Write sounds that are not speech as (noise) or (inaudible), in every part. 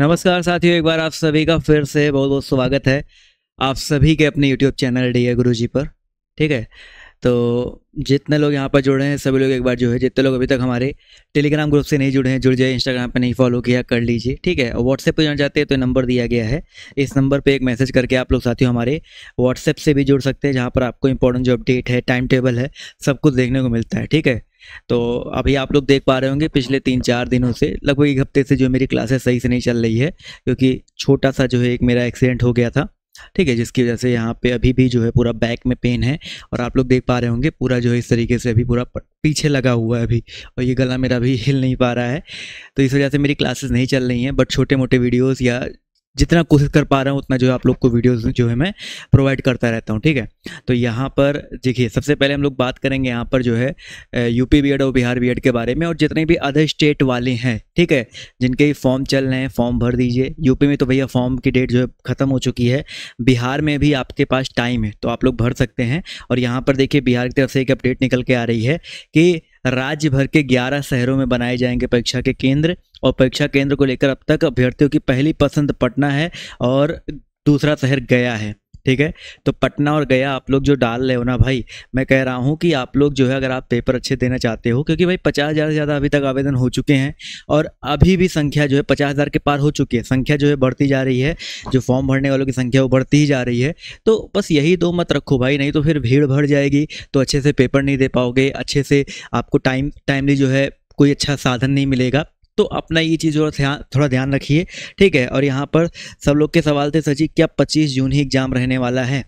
नमस्कार साथियों एक बार आप सभी का फिर से बहुत बहुत स्वागत है आप सभी के अपने यूट्यूब चैनल डी ए गुरु जी पर ठीक है तो जितने लोग यहाँ पर जुड़े हैं सभी लोग एक बार जो है जितने लोग अभी तक हमारे टेलीग्राम ग्रुप से नहीं जुड़े हैं जुड़ जाए इंस्टाग्राम पर नहीं फॉलो किया कर लीजिए ठीक है और व्हाट्सएप पर जाना चाहते हैं तो नंबर दिया गया है इस नंबर पर एक मैसेज करके आप लोग साथियों हमारे व्हाट्सएप से भी जुड़ सकते हैं जहाँ पर आपको इंपॉर्टेंट जो अपडेट है टाइम टेबल है सब कुछ देखने को मिलता है ठीक है तो अभी आप लोग देख पा रहे होंगे पिछले तीन चार दिनों से लगभग एक हफ्ते से जो मेरी क्लासेस सही से नहीं चल रही है क्योंकि छोटा सा जो है एक मेरा एक्सीडेंट हो गया था ठीक है जिसकी वजह से यहाँ पे अभी भी जो है पूरा बैक में पेन है और आप लोग देख पा रहे होंगे पूरा जो है इस तरीके से अभी पूरा पीछे लगा हुआ है अभी और ये गला मेरा अभी हिल नहीं पा रहा है तो इस वजह से मेरी क्लासेस नहीं चल रही हैं बट छोटे मोटे वीडियोस या जितना कोशिश कर पा रहा हूँ उतना जो है आप लोग को वीडियोस जो है मैं प्रोवाइड करता रहता हूँ ठीक है तो यहाँ पर देखिए सबसे पहले हम लोग बात करेंगे यहाँ पर जो है यूपी बी और बिहार बी के बारे में और जितने भी अदर स्टेट वाले हैं ठीक है जिनके फॉर्म चल रहे हैं फॉर्म भर दीजिए यूपी में तो भैया फॉर्म की डेट जो है ख़त्म हो चुकी है बिहार में भी आपके पास टाइम है तो आप लोग भर सकते हैं और यहाँ पर देखिए बिहार की तरफ से एक अपडेट निकल के आ रही है कि राज्य भर के 11 शहरों में बनाए जाएंगे परीक्षा के केंद्र और परीक्षा केंद्र को लेकर अब तक अभ्यर्थियों की पहली पसंद पटना है और दूसरा शहर गया है ठीक है तो पटना और गया आप लोग जो डाल रहे हो ना भाई मैं कह रहा हूँ कि आप लोग जो है अगर आप पेपर अच्छे देना चाहते हो क्योंकि भाई पचास हज़ार से ज़्यादा अभी तक आवेदन हो चुके हैं और अभी भी संख्या जो है पचास हज़ार के पार हो चुकी है संख्या जो है बढ़ती जा रही है जो फॉर्म भरने वालों की संख्या वो बढ़ती ही जा रही है तो बस यही दो मत रखो भाई नहीं तो फिर भीड़ भर जाएगी तो अच्छे से पेपर नहीं दे पाओगे अच्छे से आपको टाइम टाइमली जो है कोई अच्छा साधन नहीं मिलेगा तो अपना ये चीज़ और थोड़ा ध्यान रखिए ठीक है और यहाँ पर सब लोग के सवाल थे सर जी क्या पच्चीस जून ही एग्ज़ाम रहने वाला है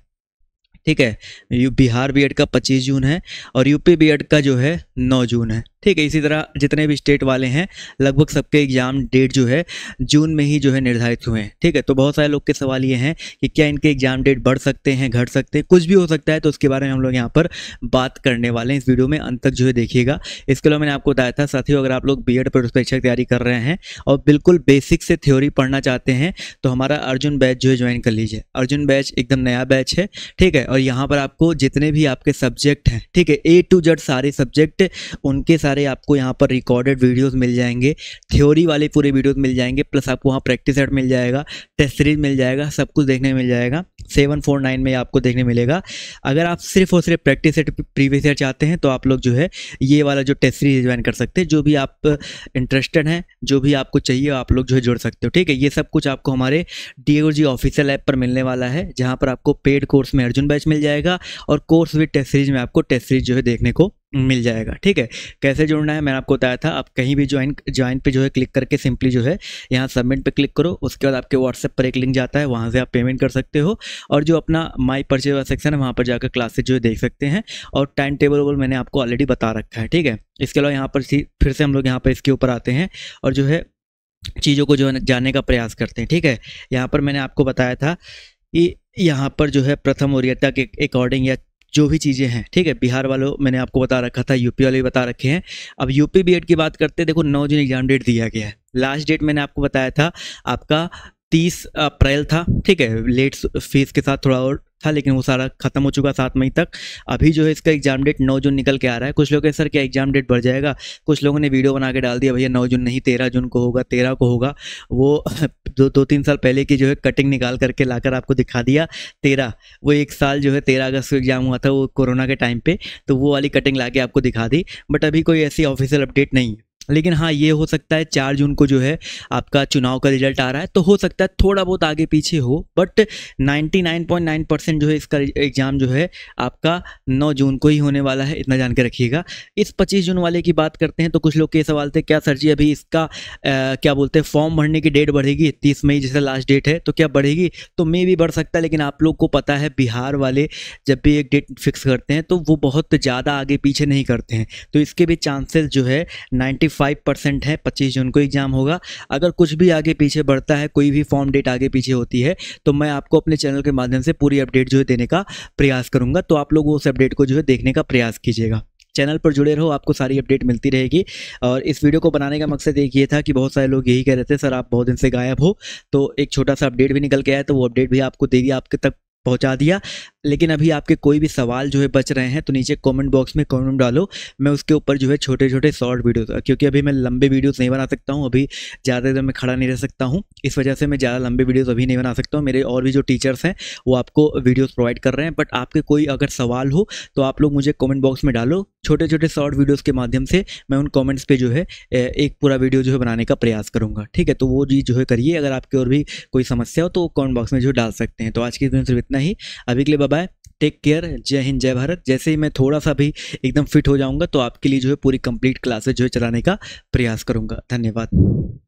ठीक है यू बिहार बीएड का 25 जून है और यूपी बीएड का जो है 9 जून है ठीक है इसी तरह जितने भी स्टेट वाले हैं लगभग सबके एग्ज़ाम डेट जो है जून में ही जो है निर्धारित हुए हैं ठीक है तो बहुत सारे लोग के सवाल ये हैं कि क्या इनके एग्ज़ाम डेट बढ़ सकते हैं घट सकते हैं कुछ भी हो सकता है तो उसके बारे में हम लोग यहाँ पर बात करने वाले हैं इस वीडियो में अंत तक जो है देखिएगा इसके अलावा मैंने आपको बताया था साथियों अगर आप लोग बी एड परीक्षा की तैयारी कर रहे हैं और बिल्कुल बेसिक से थ्योरी पढ़ना चाहते हैं तो हमारा अर्जुन बैच जो है ज्वाइन कर लीजिए अर्जुन बैच एकदम नया बैच है ठीक है और यहाँ पर आपको जितने भी आपके सब्जेक्ट हैं ठीक है ए टू जेड सारे सब्जेक्ट उनके साथ सारे आपको यहाँ पर रिकॉर्डेड वीडियोस मिल जाएंगे थ्योरी वाले पूरे वीडियोस मिल जाएंगे प्लस आपको वहाँ प्रैक्टिस सेट मिल जाएगा टेस्ट सीरीज मिल जाएगा सब कुछ देखने मिल जाएगा सेवन फोर नाइन में आपको देखने मिलेगा अगर आप सिर्फ और सिर्फ प्रैक्टिस सेट प्रीवियस ईयर चाहते हैं तो आप लोग जो है ये वाला जो टेस्ट सीरीज ज्वाइन कर सकते हैं जो भी आप इंटरेस्टेड हैं जो भी आपको चाहिए आप लोग जो है जुड़ सकते हो ठीक है ये सब कुछ आपको हमारे डी जी ऑफिशियल ऐप पर मिलने वाला है जहाँ पर आपको पेड कोर्स में अर्जुन बैच मिल जाएगा और कोर्स विद टेस्ट सीरीज में आपको टेस्ट सीरीज जो है देखने को मिल जाएगा ठीक है कैसे जुड़ना है मैंने आपको बताया था आप कहीं भी ज्वाइन ज्वाइन पे जो है क्लिक करके सिंपली जो है यहाँ सबमिट पे क्लिक करो उसके बाद आपके व्हाट्सएप पर एक लिंक जाता है वहाँ से आप पेमेंट कर सकते हो और जो अपना माई परचेज वाला सेक्शन है वहाँ पर जाकर क्लासेज जो है देख सकते हैं और टाइम टेबल वेबल मैंने आपको ऑलरेडी बता रखा है ठीक है इसके अलावा यहाँ पर फिर से हम लोग यहाँ पर इसके ऊपर आते हैं और जो है चीज़ों को जो है जानने का प्रयास करते हैं ठीक है यहाँ पर मैंने आपको बताया था कि यहाँ पर जो है प्रथम वरीयता के अकॉर्डिंग या जो भी चीज़ें हैं ठीक है बिहार वालों मैंने आपको बता रखा था यूपी वाले बता रखे हैं अब यूपी बी की बात करते हैं देखो नौ जून एग्जाम डेट दिया गया है लास्ट डेट मैंने आपको बताया था आपका तीस अप्रैल था ठीक है लेट फीस के साथ थोड़ा और था लेकिन वो सारा खत्म हो चुका सात मई तक अभी जो है इसका एग्जाम डेट नौ जून निकल के आ रहा है कुछ लोग के सर क्या एग्जाम डेट बढ़ जाएगा कुछ लोगों ने वीडियो बना के डाल दिया भैया नौ जून नहीं तेरह जून को होगा तेरह को होगा वो (laughs) दो दो तीन साल पहले की जो है कटिंग निकाल करके लाकर आपको दिखा दिया तेरह वो एक साल जो है तेरह अगस्त को एग्जाम हुआ था वो कोरोना के टाइम पर तो वो वाली कटिंग ला आपको दिखा दी बट अभी कोई ऐसी ऑफिशियल अपडेट नहीं है लेकिन हाँ ये हो सकता है चार जून को जो है आपका चुनाव का रिजल्ट आ रहा है तो हो सकता है थोड़ा बहुत आगे पीछे हो बट 99.9 परसेंट जो है इसका एग्ज़ाम जो है आपका 9 जून को ही होने वाला है इतना जान के रखिएगा इस 25 जून वाले की बात करते हैं तो कुछ लोग के सवाल थे क्या सर जी अभी इसका आ, क्या बोलते हैं फॉर्म भरने की डेट बढ़ेगी तीस मई जैसे लास्ट डेट है तो क्या बढ़ेगी तो मे भी बढ़ सकता है लेकिन आप लोग को पता है बिहार वाले जब भी एक डेट फिक्स करते हैं तो वो बहुत ज़्यादा आगे पीछे नहीं करते हैं तो इसके भी चांसेस जो है नाइन्टी फाइव परसेंट है पच्चीस जून को एग्ज़ाम होगा अगर कुछ भी आगे पीछे बढ़ता है कोई भी फॉर्म डेट आगे पीछे होती है तो मैं आपको अपने चैनल के माध्यम से पूरी अपडेट जो है देने का प्रयास करूँगा तो आप लोग उस अपडेट को जो है देखने का प्रयास कीजिएगा चैनल पर जुड़े रहो आपको सारी अपडेट मिलती रहेगी और इस वीडियो को बनाने का मकसद एक ये था कि बहुत सारे लोग यही कह रहे थे सर आप बहुत दिन से गायब हो तो एक छोटा सा अपडेट भी निकल के आया तो वो अपडेट भी आपको दे दिया आपके तक पहुंचा दिया लेकिन अभी आपके कोई भी सवाल जो है बच रहे हैं तो नीचे कमेंट बॉक्स में कमेंट डालो मैं उसके ऊपर जो है छोटे छोटे शॉर्ट वीडियोज क्योंकि अभी मैं लंबे वीडियोस नहीं बना सकता हूँ अभी ज़्यादा देर मैं खड़ा नहीं रह सकता हूँ इस वजह से मैं ज़्यादा लंबे वीडियोज अभी नहीं बना सकता हूँ मेरे और भी जो टीचर्स हैं वो आपको वीडियोज़ प्रोवाइड कर रहे हैं बट आपके कोई अगर सवाल हो तो आप लोग मुझे कॉमेंट बॉक्स में डालो छोटे छोटे शॉर्ट वीडियोज़ के माध्यम से मैं उन कॉमेंट्स पर जो है एक पूरा वीडियो जो है बनाने का प्रयास करूँगा ठीक है तो वो चीज़ जो है करिए अगर आपकी और भी कोई समस्या हो तो कॉमेंट बॉक्स में जो डाल सकते हैं तो आज के दिन सिर्फ इतना ही अभी के लिए बाबा टेक केयर जय हिंद जय भारत जैसे ही मैं थोड़ा सा भी एकदम फिट हो जाऊँगा तो आपके लिए जो है पूरी कंप्लीट क्लासेज जो है चलाने का प्रयास करूँगा धन्यवाद